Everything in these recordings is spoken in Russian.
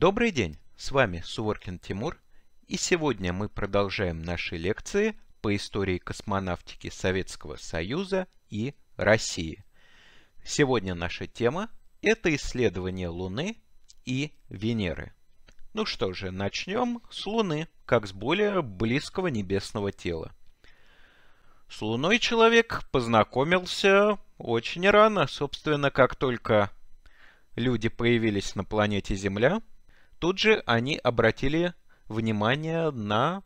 Добрый день, с вами Суворкин Тимур, и сегодня мы продолжаем наши лекции по истории космонавтики Советского Союза и России. Сегодня наша тема – это исследование Луны и Венеры. Ну что же, начнем с Луны, как с более близкого небесного тела. С Луной человек познакомился очень рано, собственно, как только люди появились на планете Земля – Тут же они обратили внимание на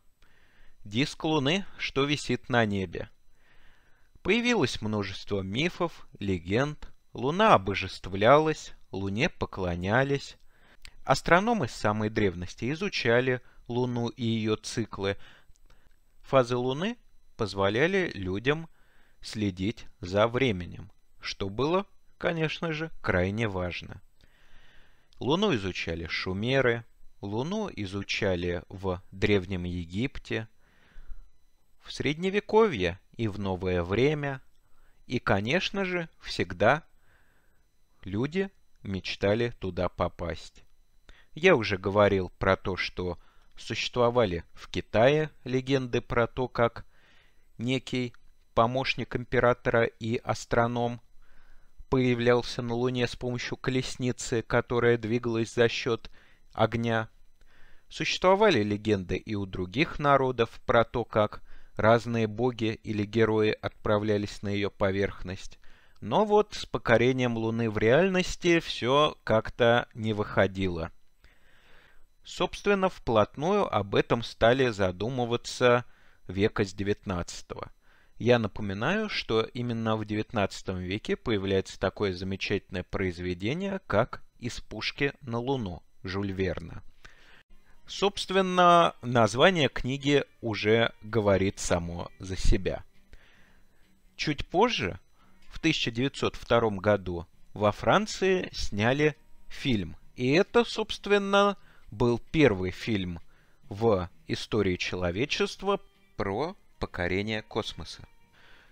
диск Луны, что висит на небе. Появилось множество мифов, легенд, Луна обожествлялась, Луне поклонялись. Астрономы с самой древности изучали Луну и ее циклы. Фазы Луны позволяли людям следить за временем, что было, конечно же, крайне важно. Луну изучали шумеры, Луну изучали в Древнем Египте, в Средневековье и в новое время. И, конечно же, всегда люди мечтали туда попасть. Я уже говорил про то, что существовали в Китае легенды про то, как некий помощник императора и астроном появлялся на Луне с помощью колесницы, которая двигалась за счет огня. Существовали легенды и у других народов про то, как разные боги или герои отправлялись на ее поверхность. Но вот с покорением Луны в реальности все как-то не выходило. Собственно, вплотную об этом стали задумываться века с 19 я напоминаю, что именно в XIX веке появляется такое замечательное произведение, как «Из пушки на Луну» Жюль Верна. Собственно, название книги уже говорит само за себя. Чуть позже, в 1902 году, во Франции сняли фильм. И это, собственно, был первый фильм в истории человечества про покорения космоса.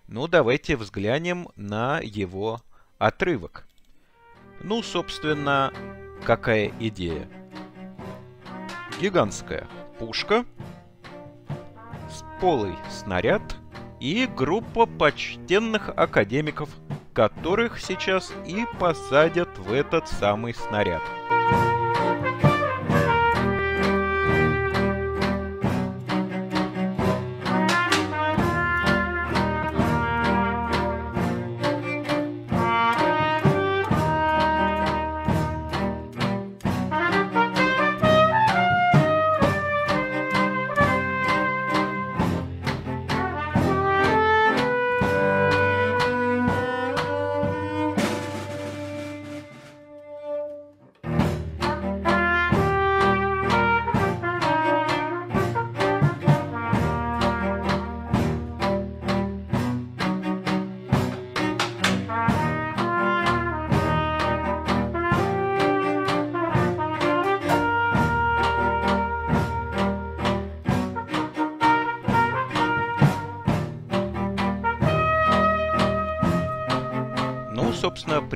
Ну, давайте взглянем на его отрывок. Ну, собственно, какая идея? Гигантская пушка, с полый снаряд и группа почтенных академиков, которых сейчас и посадят в этот самый снаряд.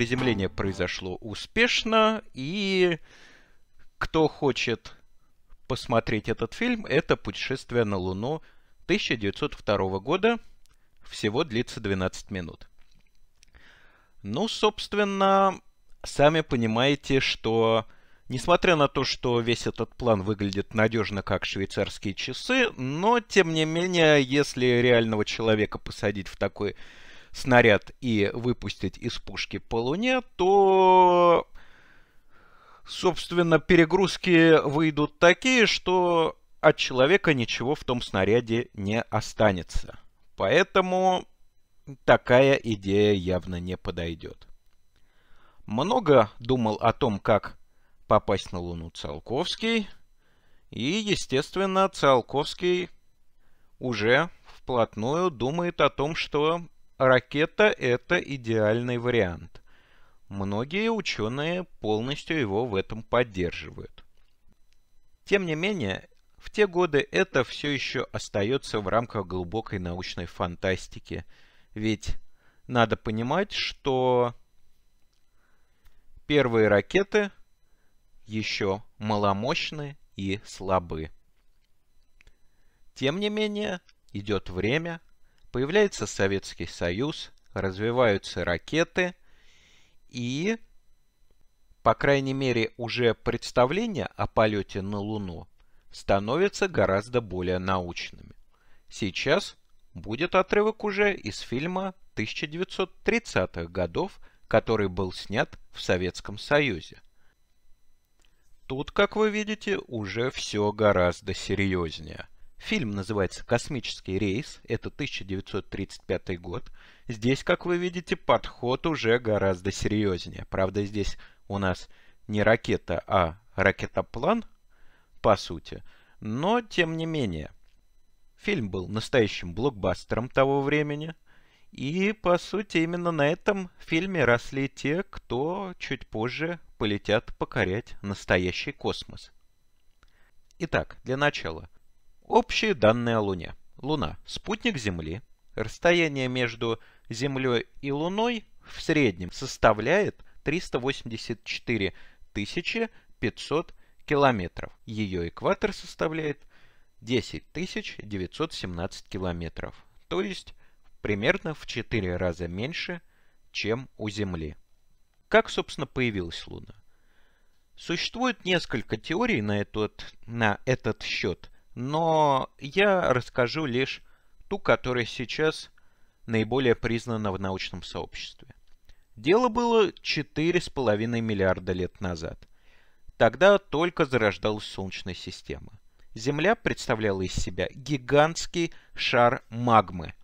приземление произошло успешно, и кто хочет посмотреть этот фильм, это «Путешествие на Луну» 1902 года. Всего длится 12 минут. Ну, собственно, сами понимаете, что несмотря на то, что весь этот план выглядит надежно как швейцарские часы, но тем не менее, если реального человека посадить в такой снаряд и выпустить из пушки по Луне, то, собственно, перегрузки выйдут такие, что от человека ничего в том снаряде не останется. Поэтому такая идея явно не подойдет. Много думал о том, как попасть на Луну Циолковский. И, естественно, Циолковский уже вплотную думает о том, что ракета – это идеальный вариант. Многие ученые полностью его в этом поддерживают. Тем не менее, в те годы это все еще остается в рамках глубокой научной фантастики. Ведь надо понимать, что первые ракеты еще маломощны и слабы. Тем не менее, идет время, Появляется Советский Союз, развиваются ракеты и, по крайней мере, уже представления о полете на Луну становятся гораздо более научными. Сейчас будет отрывок уже из фильма 1930-х годов, который был снят в Советском Союзе. Тут, как вы видите, уже все гораздо серьезнее. Фильм называется «Космический рейс». Это 1935 год. Здесь, как вы видите, подход уже гораздо серьезнее. Правда, здесь у нас не ракета, а ракетоплан, по сути. Но, тем не менее, фильм был настоящим блокбастером того времени. И, по сути, именно на этом фильме росли те, кто чуть позже полетят покорять настоящий космос. Итак, для начала – Общие данные о Луне. Луна – спутник Земли. Расстояние между Землей и Луной в среднем составляет 384 500 километров. Ее экватор составляет 10 917 километров, то есть примерно в 4 раза меньше, чем у Земли. Как, собственно, появилась Луна? Существует несколько теорий на этот, на этот счет – но я расскажу лишь ту, которая сейчас наиболее признана в научном сообществе. Дело было 4,5 миллиарда лет назад. Тогда только зарождалась Солнечная система. Земля представляла из себя гигантский шар магмы.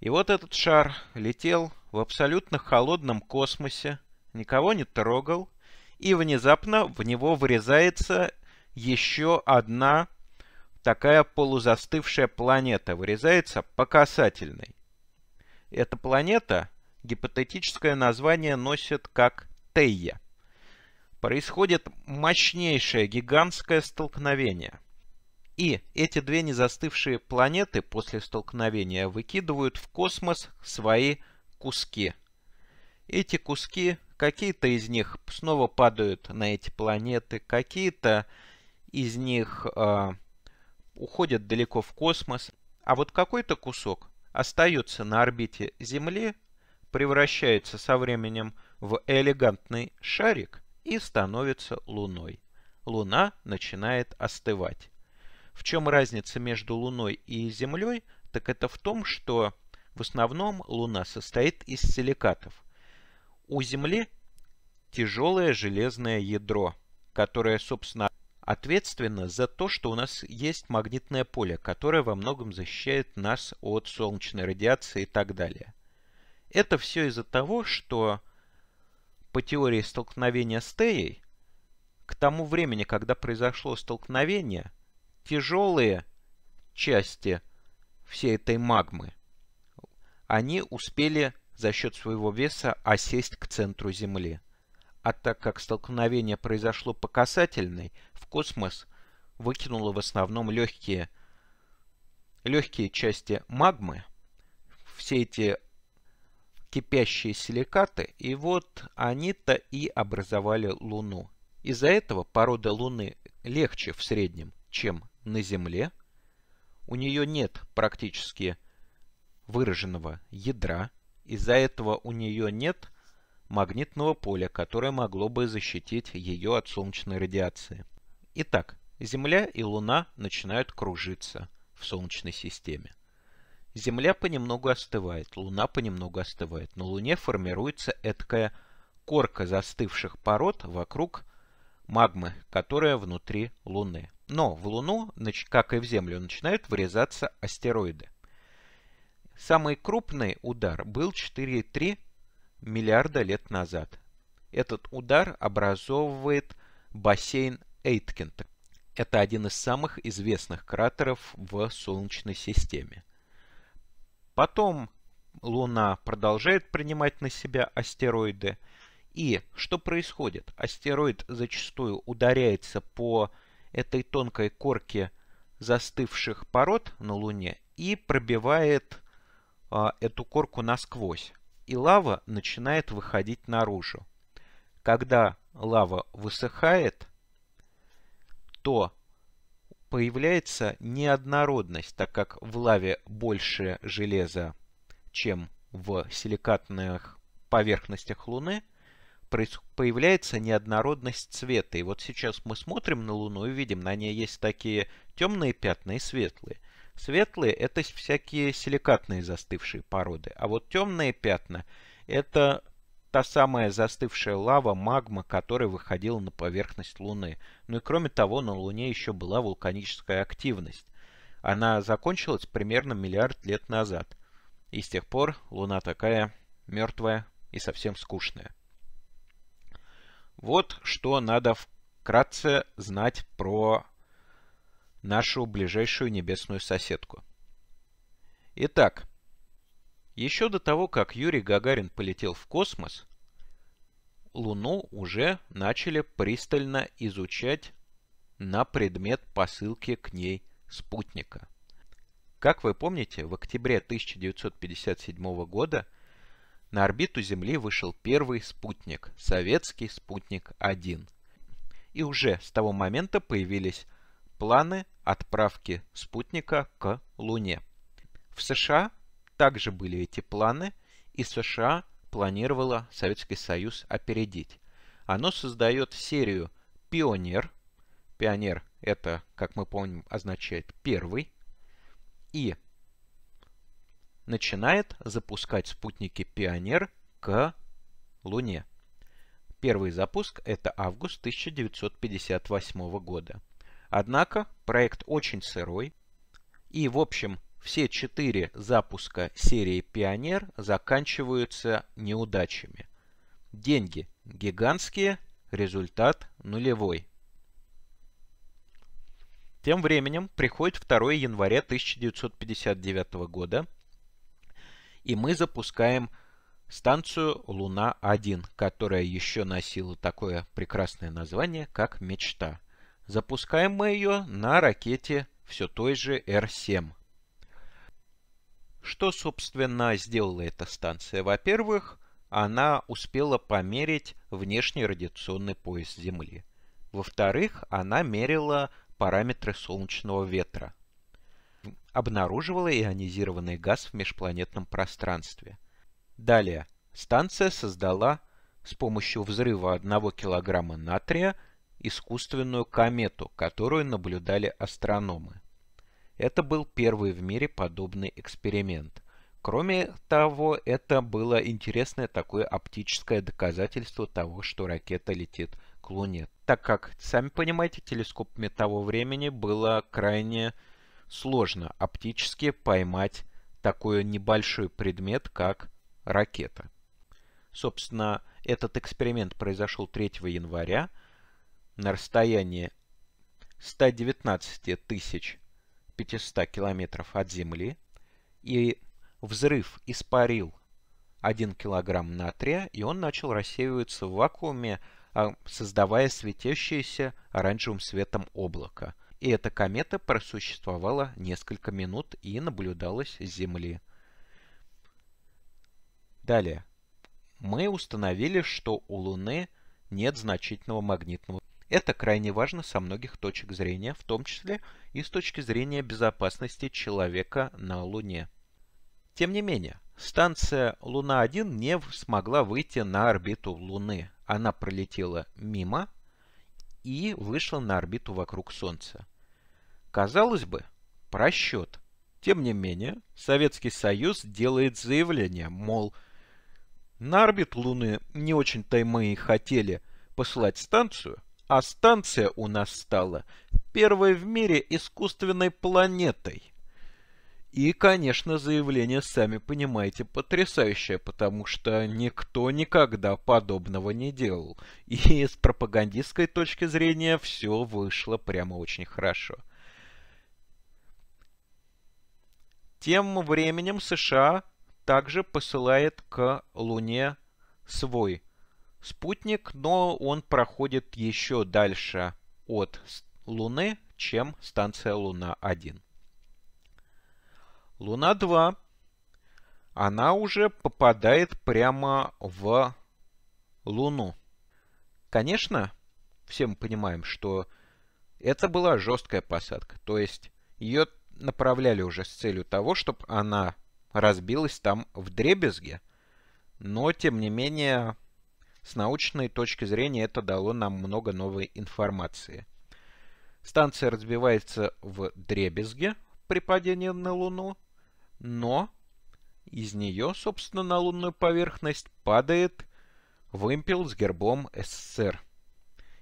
И вот этот шар летел в абсолютно холодном космосе, никого не трогал, и внезапно в него врезается еще одна такая полузастывшая планета вырезается по касательной. Эта планета гипотетическое название носит как Тея. Происходит мощнейшее гигантское столкновение. И эти две незастывшие планеты после столкновения выкидывают в космос свои куски. Эти куски, какие-то из них снова падают на эти планеты, какие-то из них э, уходят далеко в космос, а вот какой-то кусок остается на орбите Земли, превращается со временем в элегантный шарик и становится Луной. Луна начинает остывать. В чем разница между Луной и Землей, так это в том, что в основном Луна состоит из силикатов. У Земли тяжелое железное ядро, которое, собственно, ответственна за то, что у нас есть магнитное поле, которое во многом защищает нас от солнечной радиации и так далее. Это все из-за того, что по теории столкновения с Теей, к тому времени, когда произошло столкновение, тяжелые части всей этой магмы, они успели за счет своего веса осесть к центру Земли а так как столкновение произошло по касательной, в космос выкинуло в основном легкие, легкие части магмы, все эти кипящие силикаты, и вот они-то и образовали Луну. Из-за этого порода Луны легче в среднем, чем на Земле. У нее нет практически выраженного ядра. Из-за этого у нее нет магнитного поля, которое могло бы защитить ее от солнечной радиации. Итак, Земля и Луна начинают кружиться в Солнечной системе. Земля понемногу остывает, Луна понемногу остывает. На Луне формируется эткая корка застывших пород вокруг магмы, которая внутри Луны. Но в Луну, как и в Землю, начинают врезаться астероиды. Самый крупный удар был 4,3 миллиарда лет назад. Этот удар образовывает бассейн Эйткинта. Это один из самых известных кратеров в Солнечной системе. Потом Луна продолжает принимать на себя астероиды. И что происходит? Астероид зачастую ударяется по этой тонкой корке застывших пород на Луне и пробивает э, эту корку насквозь и лава начинает выходить наружу. Когда лава высыхает, то появляется неоднородность, так как в лаве больше железа, чем в силикатных поверхностях Луны, появляется неоднородность цвета. И вот сейчас мы смотрим на Луну и видим, на ней есть такие темные пятна и светлые. Светлые – это всякие силикатные застывшие породы, а вот темные пятна – это та самая застывшая лава, магма, которая выходила на поверхность Луны. Ну и кроме того, на Луне еще была вулканическая активность. Она закончилась примерно миллиард лет назад. И с тех пор Луна такая мертвая и совсем скучная. Вот что надо вкратце знать про нашу ближайшую небесную соседку. Итак, еще до того, как Юрий Гагарин полетел в космос, Луну уже начали пристально изучать на предмет посылки к ней спутника. Как вы помните, в октябре 1957 года на орбиту Земли вышел первый спутник, советский спутник-1. И уже с того момента появились планы отправки спутника к Луне. В США также были эти планы, и США планировала Советский Союз опередить. Оно создает серию «Пионер». «Пионер» — это, как мы помним, означает «первый». И начинает запускать спутники «Пионер» к Луне. Первый запуск – это август 1958 года. Однако проект очень сырой, и в общем все четыре запуска серии Пионер заканчиваются неудачами. Деньги гигантские, результат нулевой. Тем временем приходит 2 января 1959 года, и мы запускаем станцию Луна-1, которая еще носила такое прекрасное название, как «Мечта». Запускаем мы ее на ракете все той же Р-7. Что, собственно, сделала эта станция? Во-первых, она успела померить внешний радиационный пояс Земли. Во-вторых, она мерила параметры солнечного ветра. Обнаруживала ионизированный газ в межпланетном пространстве. Далее, станция создала с помощью взрыва 1 килограмма натрия – искусственную комету, которую наблюдали астрономы. Это был первый в мире подобный эксперимент. Кроме того, это было интересное такое оптическое доказательство того, что ракета летит к Луне. Так как, сами понимаете, телескопами того времени было крайне сложно оптически поймать такой небольшой предмет, как ракета. Собственно, этот эксперимент произошел 3 января на расстоянии 119 тысяч 500 километров от Земли, и взрыв испарил 1 килограмм натрия, и он начал рассеиваться в вакууме, а, создавая светящееся оранжевым светом облако. И эта комета просуществовала несколько минут и наблюдалась с Земли. Далее. Мы установили, что у Луны нет значительного магнитного это крайне важно со многих точек зрения, в том числе и с точки зрения безопасности человека на Луне. Тем не менее, станция Луна-1 не смогла выйти на орбиту Луны. Она пролетела мимо и вышла на орбиту вокруг Солнца. Казалось бы, просчет. Тем не менее, Советский Союз делает заявление, мол, на орбиту Луны не очень-то мы и хотели посылать станцию, а станция у нас стала первой в мире искусственной планетой. И, конечно, заявление, сами понимаете, потрясающее, потому что никто никогда подобного не делал. И с пропагандистской точки зрения все вышло прямо очень хорошо. Тем временем США также посылает к Луне свой спутник, но он проходит еще дальше от Луны, чем станция Луна-1. Луна-2, она уже попадает прямо в Луну. Конечно, все мы понимаем, что это была жесткая посадка, то есть ее направляли уже с целью того, чтобы она разбилась там в дребезге, но тем не менее с научной точки зрения это дало нам много новой информации. Станция разбивается в дребезге при падении на Луну, но из нее, собственно, на лунную поверхность падает вымпел с гербом СССР.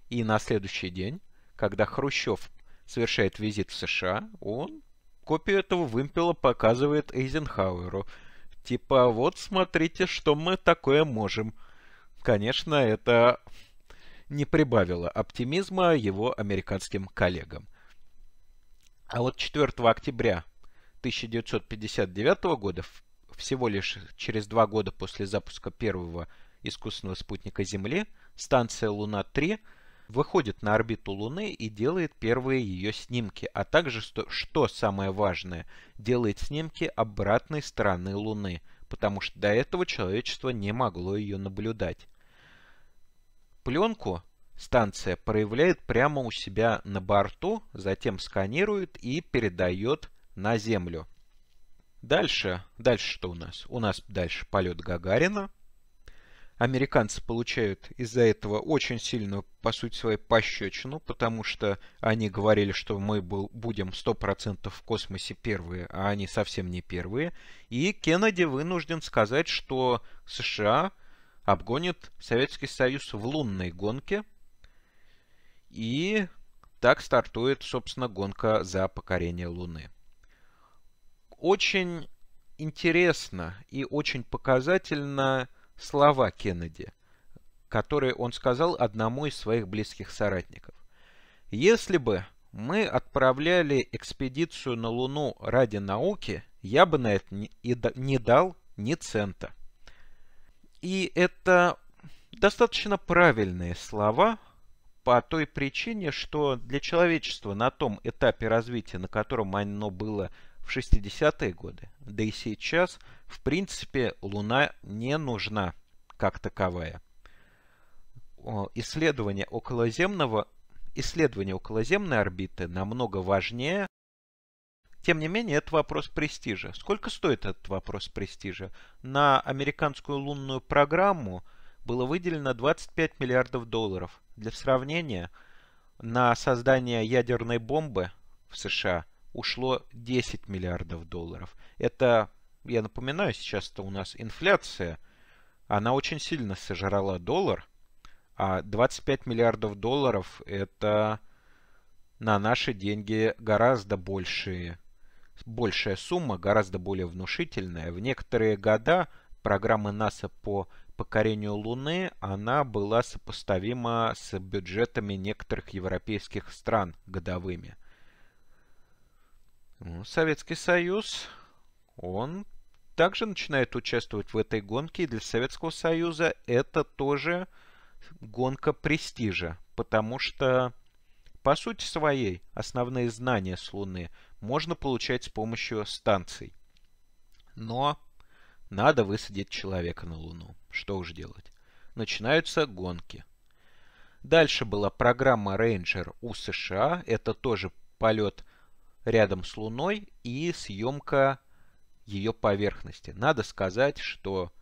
И на следующий день, когда Хрущев совершает визит в США, он копию этого вымпела показывает Эйзенхауэру. Типа, вот смотрите, что мы такое можем – Конечно, это не прибавило оптимизма его американским коллегам. А вот 4 октября 1959 года, всего лишь через два года после запуска первого искусственного спутника Земли, станция Луна-3 выходит на орбиту Луны и делает первые ее снимки, а также, что, что самое важное, делает снимки обратной стороны Луны, потому что до этого человечество не могло ее наблюдать. Пленку станция проявляет прямо у себя на борту, затем сканирует и передает на Землю. Дальше, дальше что у нас? У нас дальше полет Гагарина. Американцы получают из-за этого очень сильную, по сути своей, пощечину, потому что они говорили, что мы был, будем 100% в космосе первые, а они совсем не первые. И Кеннеди вынужден сказать, что США обгонит Советский Союз в лунной гонке. И так стартует, собственно, гонка за покорение Луны. Очень интересно и очень показательно слова Кеннеди, которые он сказал одному из своих близких соратников. Если бы мы отправляли экспедицию на Луну ради науки, я бы на это не дал ни цента. И это достаточно правильные слова по той причине, что для человечества на том этапе развития, на котором оно было в 60-е годы, да и сейчас, в принципе, Луна не нужна как таковая. Исследование околоземного исследование околоземной орбиты намного важнее, тем не менее, это вопрос престижа. Сколько стоит этот вопрос престижа? На американскую лунную программу было выделено 25 миллиардов долларов. Для сравнения, на создание ядерной бомбы в США ушло 10 миллиардов долларов. Это, я напоминаю, сейчас-то у нас инфляция. Она очень сильно сожрала доллар. А 25 миллиардов долларов это на наши деньги гораздо большие большая сумма, гораздо более внушительная. В некоторые года программы НАСА по покорению Луны, она была сопоставима с бюджетами некоторых европейских стран годовыми. Ну, Советский Союз, он также начинает участвовать в этой гонке, и для Советского Союза это тоже гонка престижа, потому что, по сути своей, основные знания с Луны – можно получать с помощью станций. Но надо высадить человека на Луну. Что уж делать. Начинаются гонки. Дальше была программа Ranger у США. Это тоже полет рядом с Луной и съемка ее поверхности. Надо сказать, что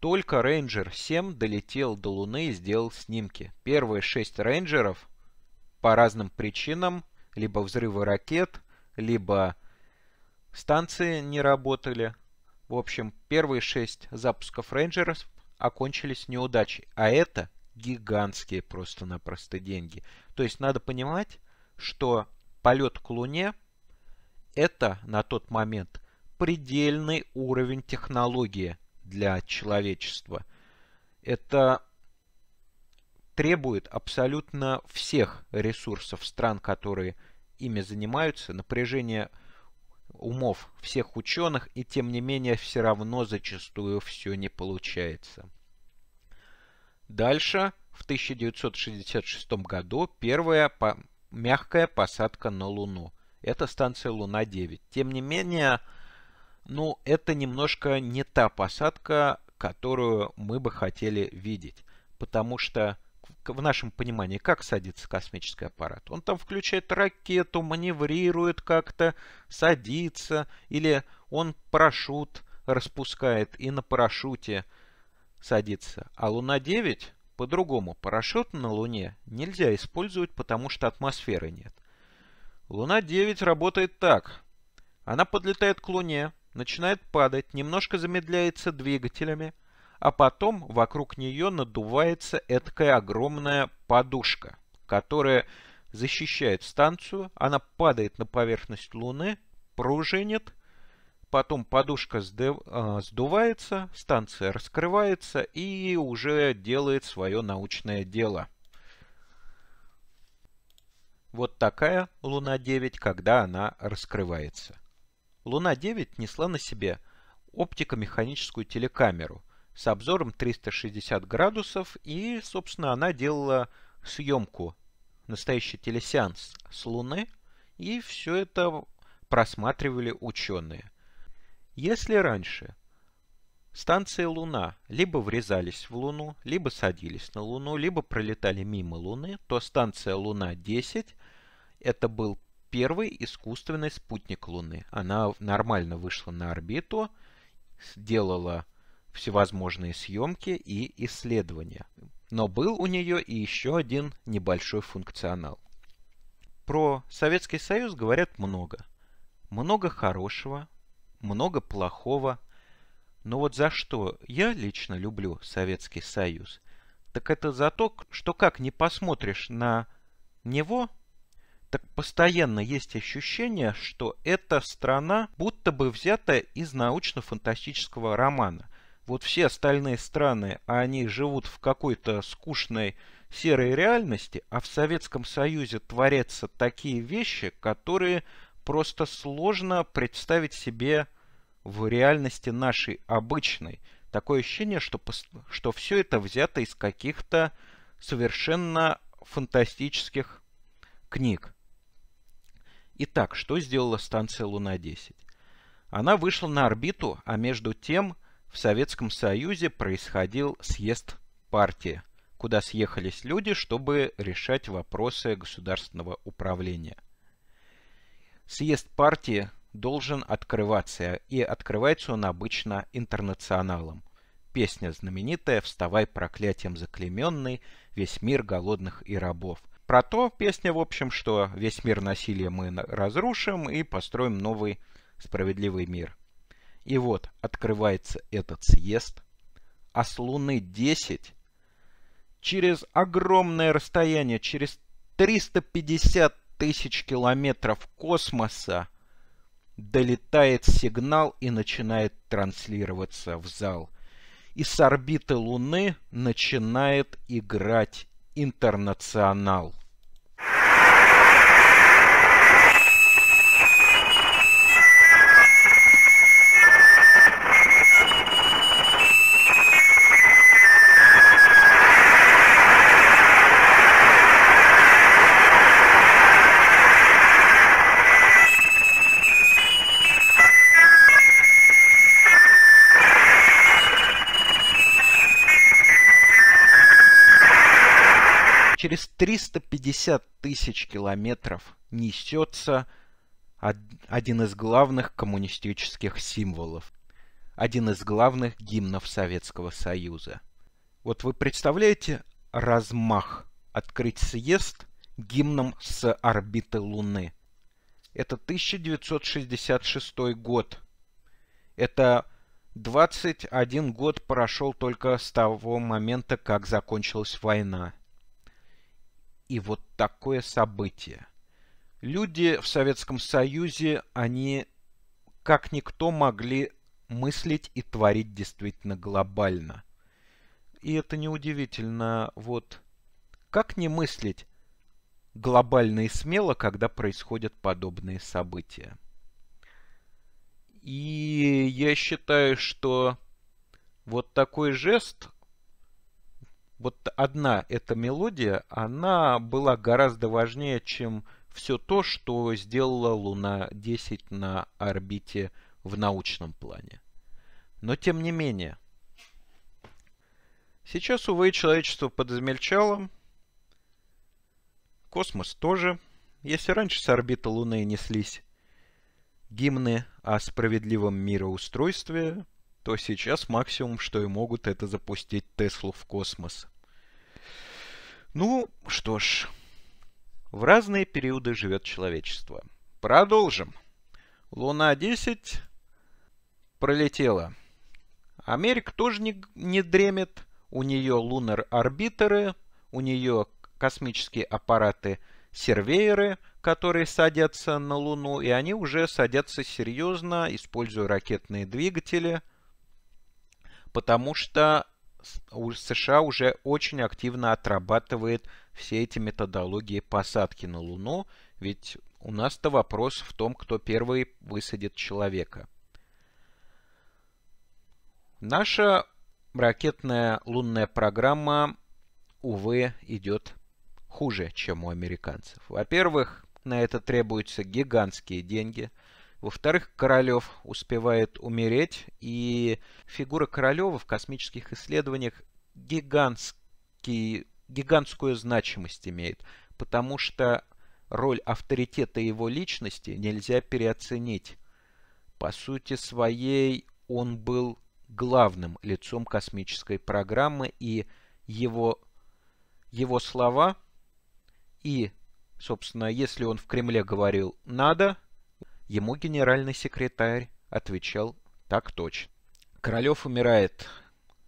только Ranger 7 долетел до Луны и сделал снимки. Первые шесть рейнджеров по разным причинам либо взрывы ракет, либо станции не работали. В общем, первые шесть запусков рейнджеров окончились неудачей. А это гигантские просто-напросто деньги. То есть надо понимать, что полет к Луне это на тот момент предельный уровень технологии для человечества. Это требует абсолютно всех ресурсов стран, которые ими занимаются, напряжение умов всех ученых, и тем не менее все равно зачастую все не получается. Дальше, в 1966 году, первая по мягкая посадка на Луну. Это станция Луна-9. Тем не менее, ну, это немножко не та посадка, которую мы бы хотели видеть. Потому что в нашем понимании, как садится космический аппарат. Он там включает ракету, маневрирует как-то, садится, или он парашют распускает и на парашюте садится. А Луна-9 по-другому. Парашют на Луне нельзя использовать, потому что атмосферы нет. Луна-9 работает так. Она подлетает к Луне, начинает падать, немножко замедляется двигателями – а потом вокруг нее надувается эткая огромная подушка, которая защищает станцию, она падает на поверхность Луны, пружинит, потом подушка а, сдувается, станция раскрывается и уже делает свое научное дело. Вот такая Луна-9, когда она раскрывается. Луна-9 несла на себе оптико-механическую телекамеру – с обзором 360 градусов. И, собственно, она делала съемку, настоящий телесеанс с Луны. И все это просматривали ученые. Если раньше станции Луна либо врезались в Луну, либо садились на Луну, либо пролетали мимо Луны, то станция Луна-10 это был первый искусственный спутник Луны. Она нормально вышла на орбиту, сделала всевозможные съемки и исследования. Но был у нее и еще один небольшой функционал. Про Советский Союз говорят много. Много хорошего, много плохого. Но вот за что я лично люблю Советский Союз, так это за то, что как не посмотришь на него, так постоянно есть ощущение, что эта страна будто бы взята из научно-фантастического романа. Вот все остальные страны, а они живут в какой-то скучной серой реальности, а в Советском Союзе творятся такие вещи, которые просто сложно представить себе в реальности нашей обычной. Такое ощущение, что, что все это взято из каких-то совершенно фантастических книг. Итак, что сделала станция Луна-10? Она вышла на орбиту, а между тем – в Советском Союзе происходил съезд партии, куда съехались люди, чтобы решать вопросы государственного управления. Съезд партии должен открываться, и открывается он обычно интернационалом. Песня знаменитая «Вставай, проклятием заклеменный, весь мир голодных и рабов». Про то песня, в общем, что весь мир насилия мы разрушим и построим новый справедливый мир. И вот открывается этот съезд, а с Луны 10 через огромное расстояние, через 350 тысяч километров космоса долетает сигнал и начинает транслироваться в зал. И с орбиты Луны начинает играть интернационал. 350 тысяч километров несется один из главных коммунистических символов, один из главных гимнов Советского Союза. Вот вы представляете размах открыть съезд гимном с орбиты Луны? Это 1966 год. Это 21 год прошел только с того момента, как закончилась война и вот такое событие. Люди в Советском Союзе, они как никто могли мыслить и творить действительно глобально. И это неудивительно, вот как не мыслить глобально и смело, когда происходят подобные события. И я считаю, что вот такой жест, вот одна эта мелодия, она была гораздо важнее, чем все то, что сделала Луна-10 на орбите в научном плане. Но тем не менее. Сейчас, увы, человечество подизмельчало. Космос тоже. Если раньше с орбиты Луны неслись гимны о справедливом мироустройстве, то сейчас максимум, что и могут, это запустить Теслу в космос. Ну, что ж, в разные периоды живет человечество. Продолжим. Луна-10 пролетела. Америка тоже не, не дремит. У нее лунар-орбитеры, у нее космические аппараты Сервееры, которые садятся на Луну, и они уже садятся серьезно, используя ракетные двигатели – потому что США уже очень активно отрабатывает все эти методологии посадки на Луну, ведь у нас-то вопрос в том, кто первый высадит человека. Наша ракетная лунная программа, увы, идет хуже, чем у американцев. Во-первых, на это требуются гигантские деньги – во-вторых, Королев успевает умереть, и фигура Королева в космических исследованиях гигантский, гигантскую значимость имеет, потому что роль авторитета его личности нельзя переоценить. По сути своей он был главным лицом космической программы, и его, его слова, и, собственно, если он в Кремле говорил «надо», Ему генеральный секретарь отвечал «Так точно». Королев умирает.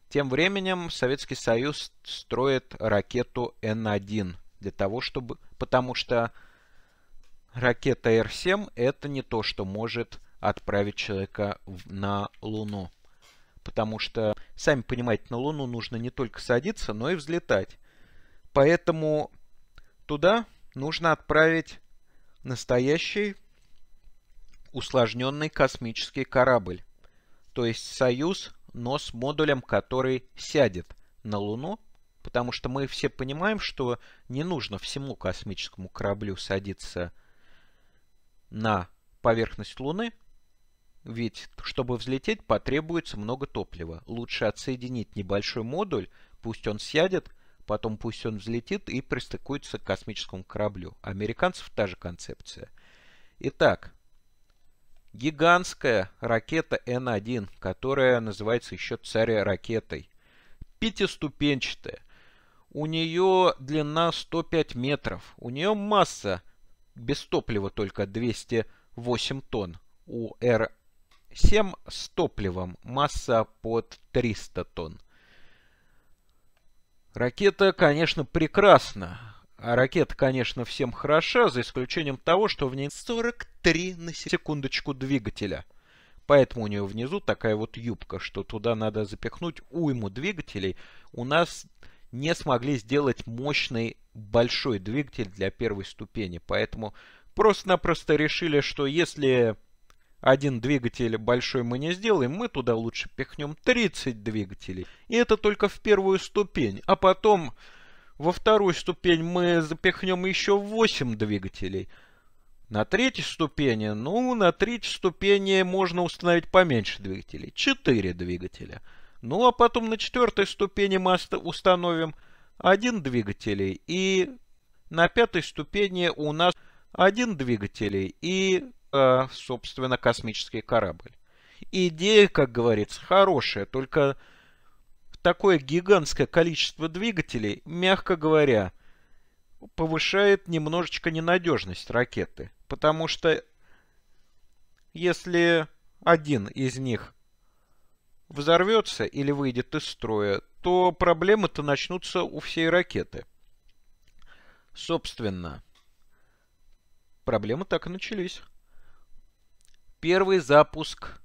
Тем временем Советский Союз строит ракету Н-1 для того, чтобы... Потому что ракета Р-7 это не то, что может отправить человека на Луну. Потому что, сами понимаете, на Луну нужно не только садиться, но и взлетать. Поэтому туда нужно отправить настоящий усложненный космический корабль, то есть «Союз», но с модулем, который сядет на Луну, потому что мы все понимаем, что не нужно всему космическому кораблю садиться на поверхность Луны, ведь, чтобы взлететь, потребуется много топлива. Лучше отсоединить небольшой модуль, пусть он сядет, потом пусть он взлетит и пристыкуется к космическому кораблю. Американцев та же концепция. Итак, Гигантская ракета Н1, которая называется еще царя-ракетой. Пятиступенчатая. У нее длина 105 метров. У нее масса без топлива только 208 тонн. У Р7 с топливом масса под 300 тонн. Ракета, конечно, прекрасна. А ракета, конечно, всем хороша, за исключением того, что в ней 43 на секундочку двигателя. Поэтому у нее внизу такая вот юбка, что туда надо запихнуть уйму двигателей. У нас не смогли сделать мощный большой двигатель для первой ступени. Поэтому просто-напросто решили, что если один двигатель большой мы не сделаем, мы туда лучше пихнем 30 двигателей. И это только в первую ступень. А потом во вторую ступень мы запихнем еще 8 двигателей. На третьей ступени, ну, на третьей ступени можно установить поменьше двигателей. 4 двигателя. Ну, а потом на четвертой ступени мы установим один двигатель. И на пятой ступени у нас один двигатель и, э, собственно, космический корабль. Идея, как говорится, хорошая, только такое гигантское количество двигателей, мягко говоря, повышает немножечко ненадежность ракеты. Потому что если один из них взорвется или выйдет из строя, то проблемы-то начнутся у всей ракеты. Собственно, проблемы так и начались. Первый запуск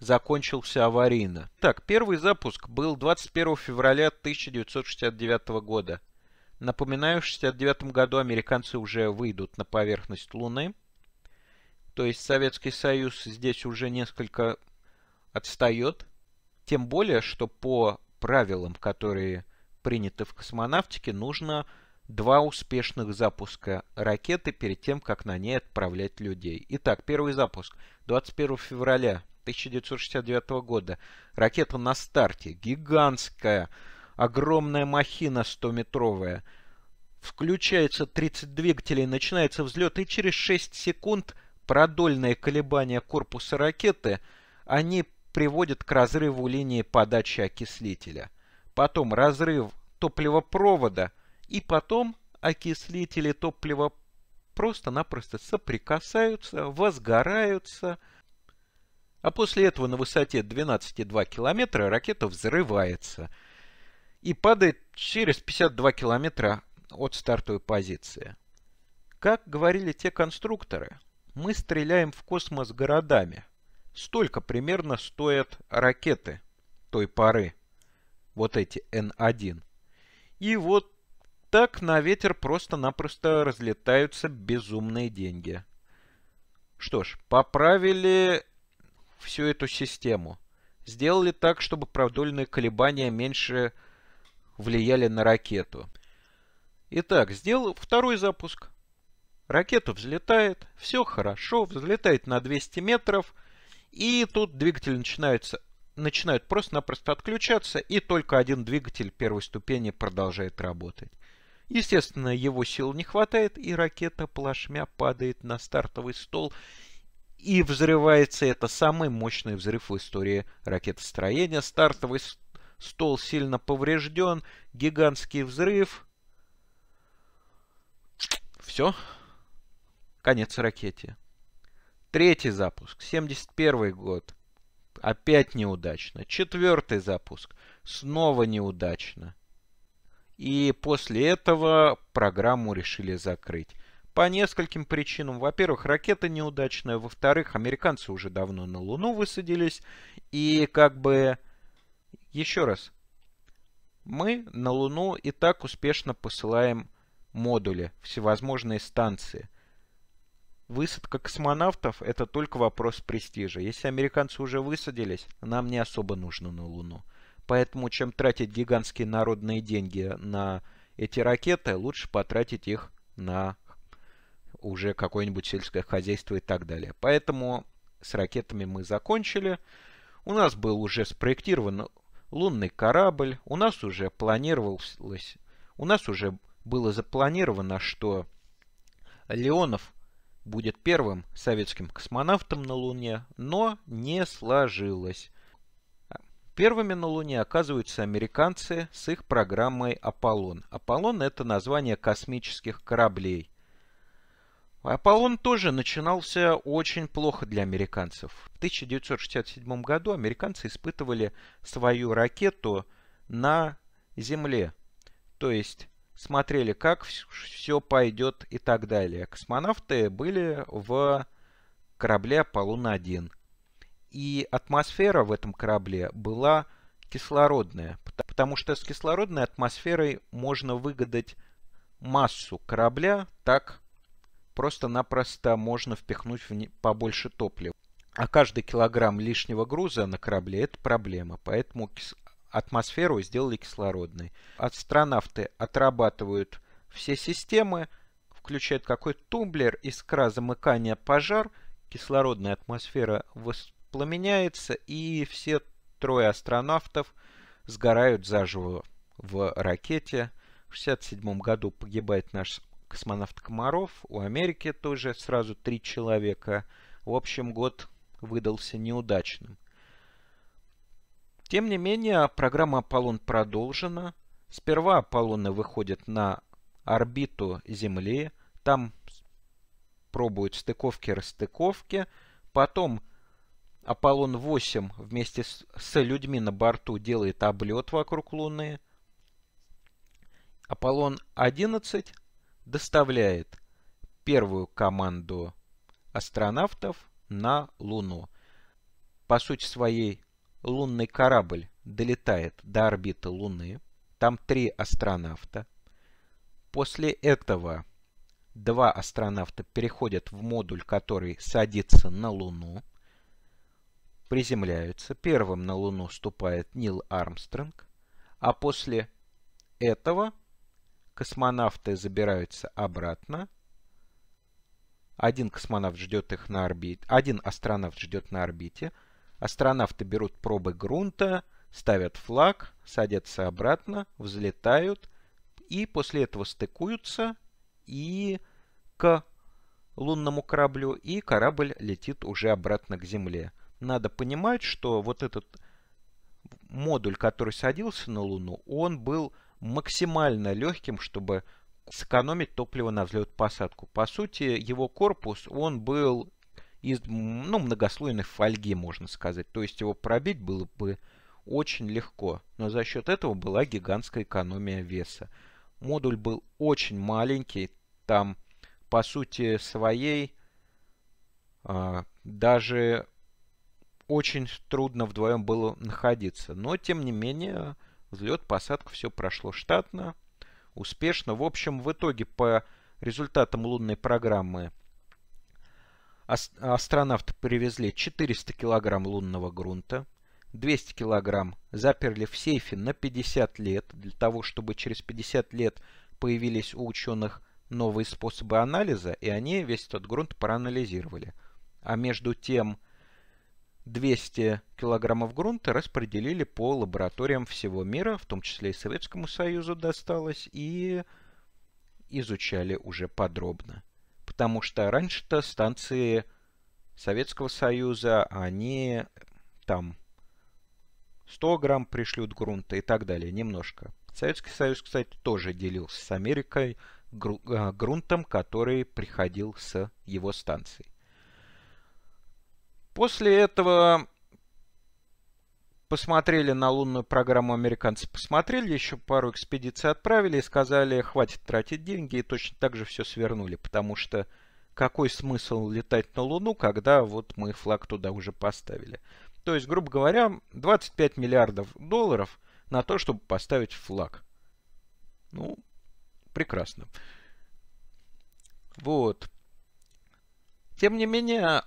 закончился аварийно. Так, первый запуск был 21 февраля 1969 года. Напоминаю, в 1969 году американцы уже выйдут на поверхность Луны. То есть Советский Союз здесь уже несколько отстает. Тем более, что по правилам, которые приняты в космонавтике, нужно два успешных запуска ракеты перед тем, как на ней отправлять людей. Итак, первый запуск 21 февраля 1969 года. Ракета на старте. Гигантская, огромная махина 100-метровая. Включается 30 двигателей, начинается взлет, и через 6 секунд продольные колебания корпуса ракеты, они приводят к разрыву линии подачи окислителя. Потом разрыв топливопровода, и потом окислители топлива просто-напросто соприкасаются, возгораются, а после этого на высоте 12,2 километра ракета взрывается и падает через 52 километра от стартовой позиции. Как говорили те конструкторы, мы стреляем в космос городами. Столько примерно стоят ракеты той поры. Вот эти Н1. И вот так на ветер просто-напросто разлетаются безумные деньги. Что ж, поправили всю эту систему. Сделали так, чтобы продольные колебания меньше влияли на ракету. Итак, сделал второй запуск. Ракета взлетает, все хорошо, взлетает на 200 метров, и тут двигатель начинается, начинают просто-напросто отключаться, и только один двигатель первой ступени продолжает работать. Естественно, его сил не хватает, и ракета плашмя падает на стартовый стол и взрывается это самый мощный взрыв в истории ракетостроения. Стартовый стол сильно поврежден, гигантский взрыв. Все, конец ракете. Третий запуск, 71 год, опять неудачно. Четвертый запуск, снова неудачно. И после этого программу решили закрыть. По нескольким причинам. Во-первых, ракета неудачная. Во-вторых, американцы уже давно на Луну высадились. И как бы... Еще раз. Мы на Луну и так успешно посылаем модули, всевозможные станции. Высадка космонавтов – это только вопрос престижа. Если американцы уже высадились, нам не особо нужно на Луну. Поэтому, чем тратить гигантские народные деньги на эти ракеты, лучше потратить их на уже какое-нибудь сельское хозяйство и так далее. Поэтому с ракетами мы закончили. У нас был уже спроектирован лунный корабль. У нас уже планировалось... У нас уже было запланировано, что Леонов будет первым советским космонавтом на Луне, но не сложилось. Первыми на Луне оказываются американцы с их программой «Аполлон». «Аполлон» — это название космических кораблей. Аполлон тоже начинался очень плохо для американцев. В 1967 году американцы испытывали свою ракету на Земле. То есть смотрели, как все пойдет и так далее. Космонавты были в корабле Аполлон-1. И атмосфера в этом корабле была кислородная, потому что с кислородной атмосферой можно выгадать массу корабля так, просто-напросто можно впихнуть в побольше топлива. А каждый килограмм лишнего груза на корабле – это проблема, поэтому атмосферу сделали кислородной. Астронавты отрабатывают все системы, включают какой-то тумблер, искра замыкания пожар, кислородная атмосфера воспламеняется, и все трое астронавтов сгорают заживо в ракете. В 1967 году погибает наш космонавт Комаров, у Америки тоже сразу три человека. В общем, год выдался неудачным. Тем не менее, программа «Аполлон» продолжена. Сперва «Аполлоны» выходят на орбиту Земли. Там пробуют стыковки-расстыковки. Потом «Аполлон-8» вместе с, с людьми на борту делает облет вокруг Луны. «Аполлон-11» доставляет первую команду астронавтов на Луну. По сути своей, лунный корабль долетает до орбиты Луны. Там три астронавта. После этого два астронавта переходят в модуль, который садится на Луну. Приземляются. Первым на Луну ступает Нил Армстронг. А после этого Космонавты забираются обратно. Один космонавт ждет их на орбите. Один астронавт ждет на орбите. Астронавты берут пробы грунта, ставят флаг, садятся обратно, взлетают и после этого стыкуются и к лунному кораблю, и корабль летит уже обратно к Земле. Надо понимать, что вот этот модуль, который садился на Луну, он был максимально легким, чтобы сэкономить топливо на взлет-посадку. По сути, его корпус, он был из ну, многослойной фольги, можно сказать. То есть его пробить было бы очень легко, но за счет этого была гигантская экономия веса. Модуль был очень маленький, там по сути своей а, даже очень трудно вдвоем было находиться. Но тем не менее Взлет, посадка, все прошло штатно, успешно. В общем, в итоге по результатам лунной программы астронавты привезли 400 килограмм лунного грунта, 200 килограмм заперли в сейфе на 50 лет, для того, чтобы через 50 лет появились у ученых новые способы анализа, и они весь этот грунт проанализировали. А между тем, 200 килограммов грунта распределили по лабораториям всего мира, в том числе и Советскому Союзу досталось, и изучали уже подробно. Потому что раньше-то станции Советского Союза, они там 100 грамм пришлют грунта и так далее, немножко. Советский Союз, кстати, тоже делился с Америкой а, грунтом, который приходил с его станции. После этого посмотрели на лунную программу американцы, посмотрели, еще пару экспедиций отправили и сказали, хватит тратить деньги, и точно так же все свернули, потому что какой смысл летать на Луну, когда вот мы флаг туда уже поставили. То есть, грубо говоря, 25 миллиардов долларов на то, чтобы поставить флаг. Ну, прекрасно. Вот. Тем не менее,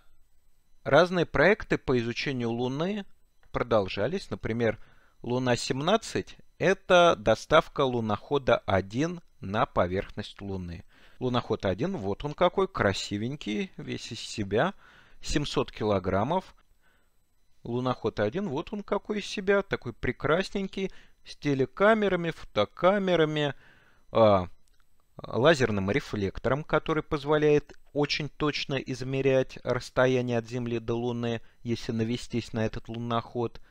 Разные проекты по изучению Луны продолжались. Например, Луна-17 – это доставка лунохода-1 на поверхность Луны. Луноход-1, вот он какой, красивенький, весь из себя, 700 килограммов. Луноход-1, вот он какой из себя, такой прекрасненький, с телекамерами, фотокамерами, а, лазерным рефлектором, который позволяет очень точно измерять расстояние от Земли до Луны, если навестись на этот луноход.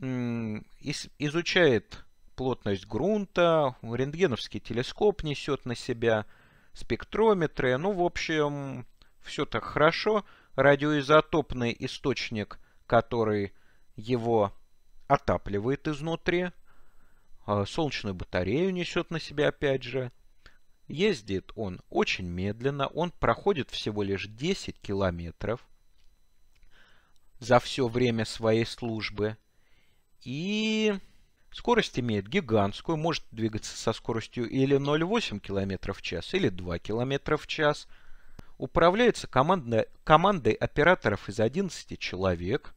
Изучает плотность грунта, рентгеновский телескоп несет на себя, спектрометры. Ну, в общем, все так хорошо. Радиоизотопный источник, который его отапливает изнутри. А, солнечную батарею несет на себя опять же. Ездит он очень медленно, он проходит всего лишь 10 километров за все время своей службы. И скорость имеет гигантскую, может двигаться со скоростью или 0,8 км в час, или 2 км в час. Управляется командной, командой операторов из 11 человек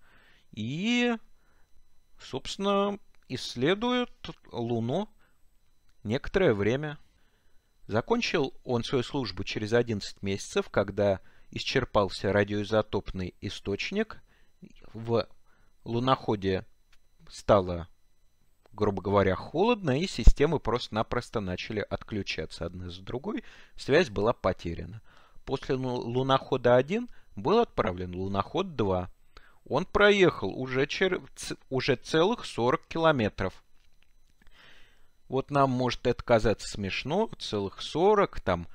и, собственно, исследует Луну некоторое время. Закончил он свою службу через 11 месяцев, когда исчерпался радиоизотопный источник. В луноходе стало, грубо говоря, холодно, и системы просто-напросто начали отключаться одна за другой. Связь была потеряна. После лунохода 1 был отправлен луноход 2. Он проехал уже, чер... уже целых 40 километров. Вот нам может это казаться смешно, целых 40 там.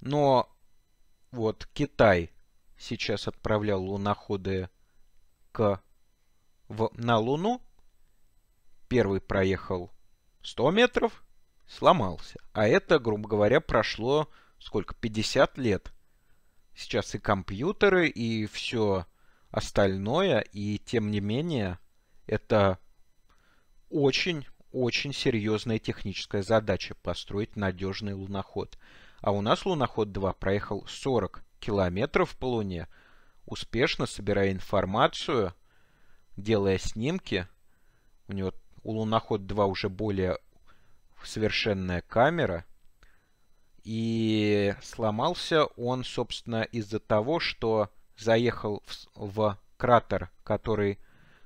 Но вот Китай сейчас отправлял луноходы к, в, на Луну. Первый проехал 100 метров, сломался. А это, грубо говоря, прошло сколько, 50 лет. Сейчас и компьютеры, и все остальное, и тем не менее, это очень очень серьезная техническая задача – построить надежный луноход. А у нас луноход-2 проехал 40 километров по Луне, успешно собирая информацию, делая снимки. У него у луноход-2 уже более совершенная камера. И сломался он, собственно, из-за того, что заехал в, в кратер, который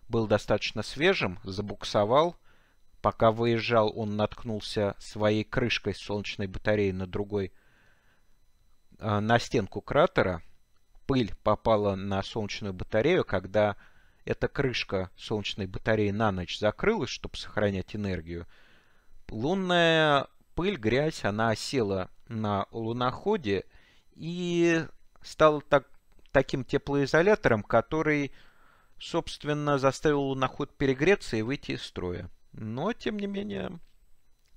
был достаточно свежим, забуксовал Пока выезжал, он наткнулся своей крышкой солнечной батареи на другой, а, на стенку кратера. Пыль попала на солнечную батарею, когда эта крышка солнечной батареи на ночь закрылась, чтобы сохранять энергию. Лунная пыль, грязь, она осела на луноходе и стала так, таким теплоизолятором, который, собственно, заставил луноход перегреться и выйти из строя. Но, тем не менее,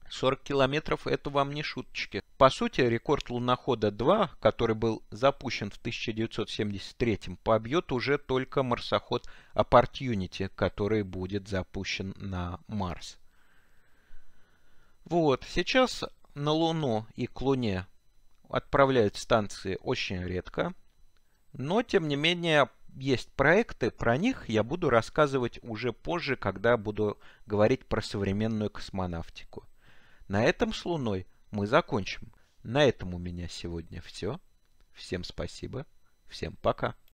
40 километров – это вам не шуточки. По сути, рекорд лунохода-2, который был запущен в 1973 побьет уже только марсоход Opportunity, который будет запущен на Марс. Вот, сейчас на Луну и к Луне отправляют станции очень редко, но тем не менее есть проекты, про них я буду рассказывать уже позже, когда буду говорить про современную космонавтику. На этом с Луной мы закончим. На этом у меня сегодня все. Всем спасибо. Всем пока.